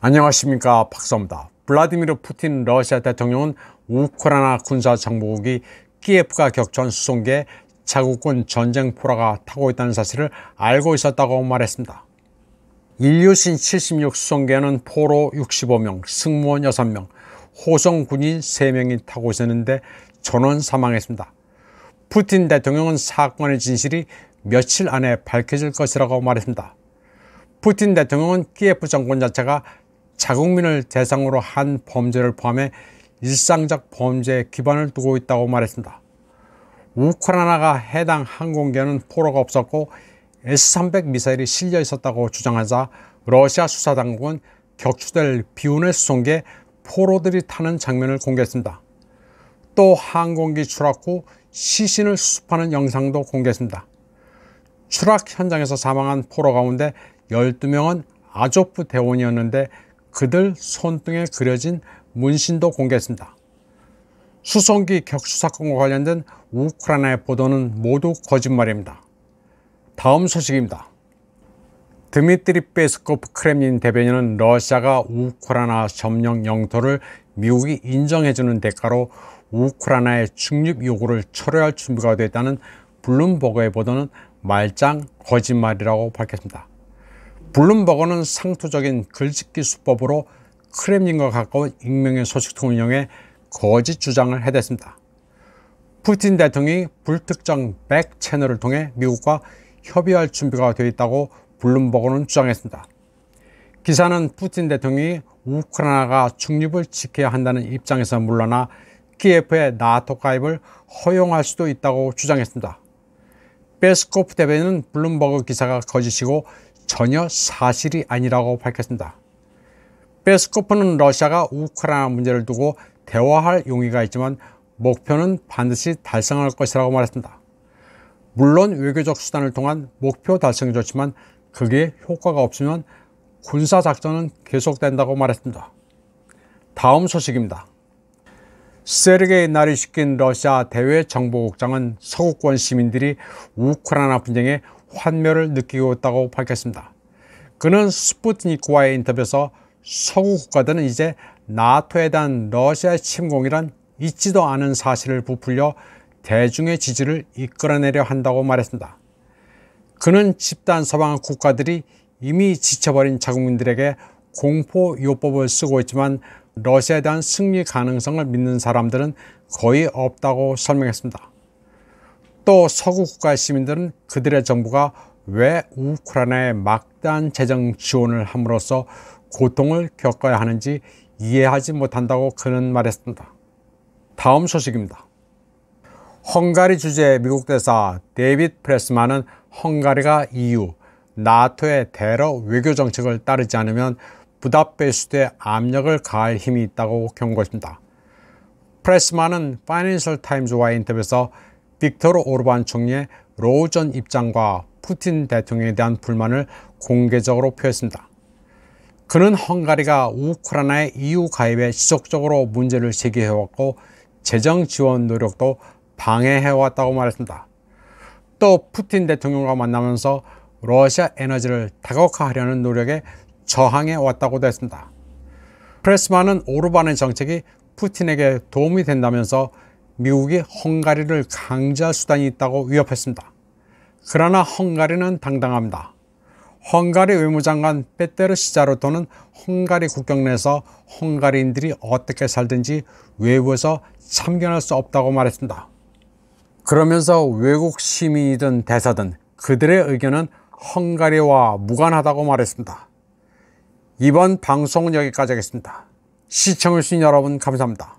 안녕하십니까 박사입니다. 블라디미르 푸틴 러시아 대통령은 우크라이나 군사 정보국이 키예프가 격전 수송기에 자국군 전쟁 포라가 타고 있다는 사실을 알고 있었다고 말했습니다. 인류신 76 수송기에는 포로 65명, 승무원 6명, 호송 군인 3명이 타고 있었는데 전원 사망했습니다. 푸틴 대통령은 사건의 진실이 며칠 안에 밝혀질 것이라고 말했습니다. 푸틴 대통령은 키예프 정권 자체가 자국민을 대상으로 한 범죄를 포함해 일상적 범죄에 기반을 두고 있다고 말했습니다. 우크라이나가 해당 항공기에는 포로가 없었고 S-300 미사일이 실려 있었다고 주장하자 러시아 수사당국은 격추될 비운을수송기 포로들이 타는 장면을 공개했습니다. 또 항공기 추락 후 시신을 수습하는 영상도 공개했습니다. 추락 현장에서 사망한 포로 가운데 12명은 아조프 대원이었는데 그들 손등에 그려진 문신도 공개했습니다. 수송기 격추 사건과 관련된 우크라이나의 보도는 모두 거짓말입니다. 다음 소식입니다. 드미트리 베스코프 크렘린 대변인은 러시아가 우크라이나 점령 영토를 미국이 인정해주는 대가로 우크라이나의 중립 요구를 철회할 준비가 되어 있다는 블룸버그의 보도는 말짱 거짓말이라고 밝혔습니다. 블룸버그는 상투적인 글짓기 수법으로 크렘린과 가까운 익명의 소식통 을 이용해 거짓 주장을 해댔습니다. 푸틴 대통령이 불특정 백 채널을 통해 미국과 협의할 준비가 되어 있다고 블룸버그는 주장했습니다. 기사는 푸틴 대통령이 우크라이나가 중립을 지켜야 한다는 입장에서 물러나 키예프의 나토 가입을 허용할 수도 있다고 주장했습니다. 베스코프 대변인은 블룸버그 기사가 거짓이고 전혀 사실이 아니라고 밝혔습니다. 베스코프는 러시아가 우크라이나 문제를 두고 대화할 용의가 있지만 목표는 반드시 달성할 것이라고 말했습니다. 물론 외교적 수단을 통한 목표 달성이 좋지만 그게 효과가 없으면 군사작전은 계속된다고 말했습니다. 다음 소식입니다. 세르게이 나리시킨 러시아 대외정보국장은 서구권 시민들이 우크라이나 분쟁에 환멸을 느끼고 있다고 밝혔습니다. 그는 스푸트니크와의 인터뷰에서 서구 국가들은 이제 나토에 대한 러시아 침공이란 있지도 않은 사실을 부풀려 대중의 지지를 이끌어내려 한다고 말했습니다. 그는 집단 서방 국가들이 이미 지쳐버린 자국민들에게 공포요법을 쓰고 있지만 러시아에 대한 승리 가능성을 믿는 사람들은 거의 없다고 설명했습니다. 또 서구 국가 시민들은 그들의 정부가 왜 우크라이나에 막대한 재정 지원을 함으로써 고통을 겪어야 하는지 이해하지 못한다고 그는 말했습니다. 다음 소식입니다. 헝가리 주재 미국 대사 데이빗 프레스만은 헝가리가 EU, 나토의 대러 외교 정책을 따르지 않으면 부다페스트에 압력을 가할 힘이 있다고 경고했습니다. 프레스만은 파이낸셜 타임즈와의 인터뷰에서 빅터르 오르반 총리의 로우 전 입장과 푸틴 대통령에 대한 불만을 공개적으로 표했습니다. 그는 헝가리가 우크라이나의 EU 가입에 지속적으로 문제를 제기해왔고 재정 지원 노력도 방해해왔다고 말했습니다. 또 푸틴 대통령과 만나면서 러시아 에너지를 다각화하려는 노력에 저항해 왔다고도 했습니다. 프레스만은 오르반의 정책이 푸틴에게 도움이 된다면서 미국이 헝가리를 강제할 수단이 있다고 위협했습니다. 그러나 헝가리는 당당합니다. 헝가리 외무장관 빼테르 시자르토는 헝가리 국경 내에서 헝가리인들이 어떻게 살든지 외부에서 참견할 수 없다고 말했습니다. 그러면서 외국 시민이든 대사든 그들의 의견은 헝가리와 무관하다고 말했습니다. 이번 방송은 여기까지 하겠습니다. 시청해주신 여러분 감사합니다.